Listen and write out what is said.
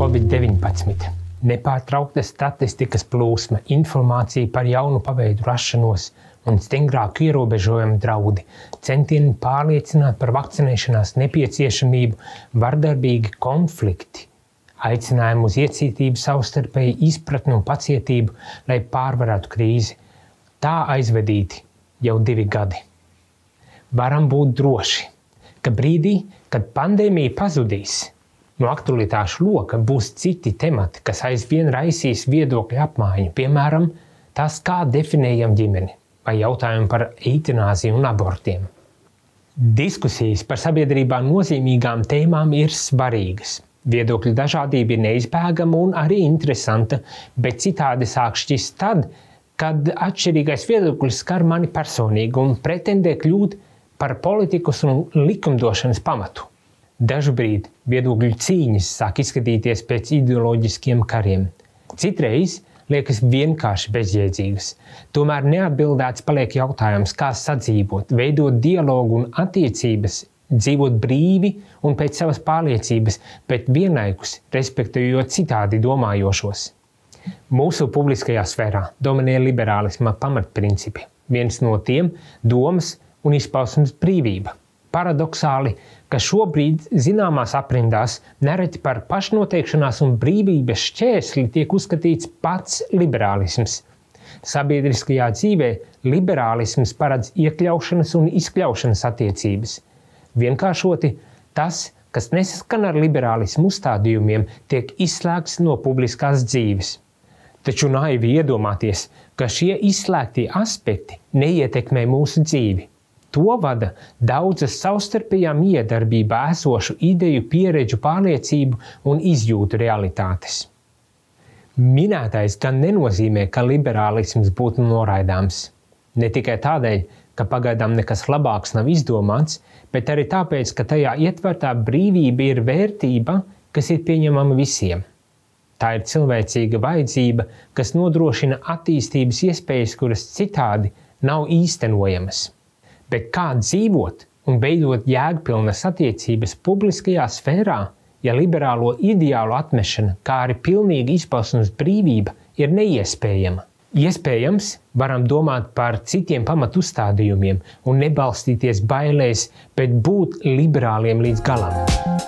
Covid-19. Nepārtraukta statistikas plūsma, informācija par jaunu paveidu rašanos un stingrāku ierobežojumu draudi, centieni pārliecināt par vakcinēšanās nepieciešamību, vardarbīgi konflikti, aicinājumu uz iecietību, savstarpēju izpratni un pacietību, lai pārvarētu krīzi. Tā aizvedīti jau divi gadi. Varam būt droši, ka brīdī, kad pandēmija pazudīs, no aktualitāšu loka būs citi temati, kas aizvien raisīs viedokļu apmaiņu, piemēram, tas, kā definējam ģimeni, vai jautājumu par eitanāziju un abortiem. Diskusijas par sabiedrībā nozīmīgām tēmām ir svarīgas. Viedokļu dažādība ir neizbēgama un arī interesanta, bet citādi sāk šķist tad, kad atšķirīgais viedoklis skar mani personīgi un pretendē kļūt par politikas un likumdošanas pamatu. Dažbrīd viedokļu cīņas sāk izskatīties pēc ideoloģiskiem kariem. Citreiz liekas vienkārši bezjēdzīgas. Tomēr neatbildēts paliek jautājums, kā sadzīvot, veidot dialogu un attiecības, dzīvot brīvi un pēc savas pārliecības, bet vienlaikus respektējot citādi domājošos. Mūsu publiskajā sfērā dominē liberālisma pamatprincipi. Viens no tiem - domas un izpausmes brīvība. Paradoxāli, ka šobrīd zināmās aprindās nereti par pašnoteikšanās un brīvības šķērsli tiek uzskatīts pats liberālisms. Sabiedriskajā dzīvē liberālisms paredz iekļaušanas un izkļaušanas attiecības. Vienkāršoti tas, kas nesaskan ar liberālismu uzstādījumiem, tiek izslēgts no publiskās dzīves. Taču naivi iedomāties, ka šie izslēgtie aspekti neietekmē mūsu dzīvi. To vada daudzas savstarpējā miedarbībā esošu ideju, pieredžu, pārliecību un izjūtu realitātes. Minētais gan nenozīmē, ka liberālisms būtu noraidāms. Ne tikai tādēļ, ka pagaidām nekas labāks nav izdomāts, bet arī tāpēc, ka tajā ietvertā brīvība ir vērtība, kas ir pieņemama visiem. Tā ir cilvēcīga vajadzība, kas nodrošina attīstības iespējas, kuras citādi nav īstenojamas. Bet kā dzīvot un veidot jēgpilnas attiecības publiskajā sfērā, ja liberālo ideālu atmešana, kā arī pilnīga izpausmes brīvība, ir neiespējama? Iespējams, varam domāt par citiem pamatustādījumiem un nebalstīties bailēs, bet būt liberāliem līdz galam.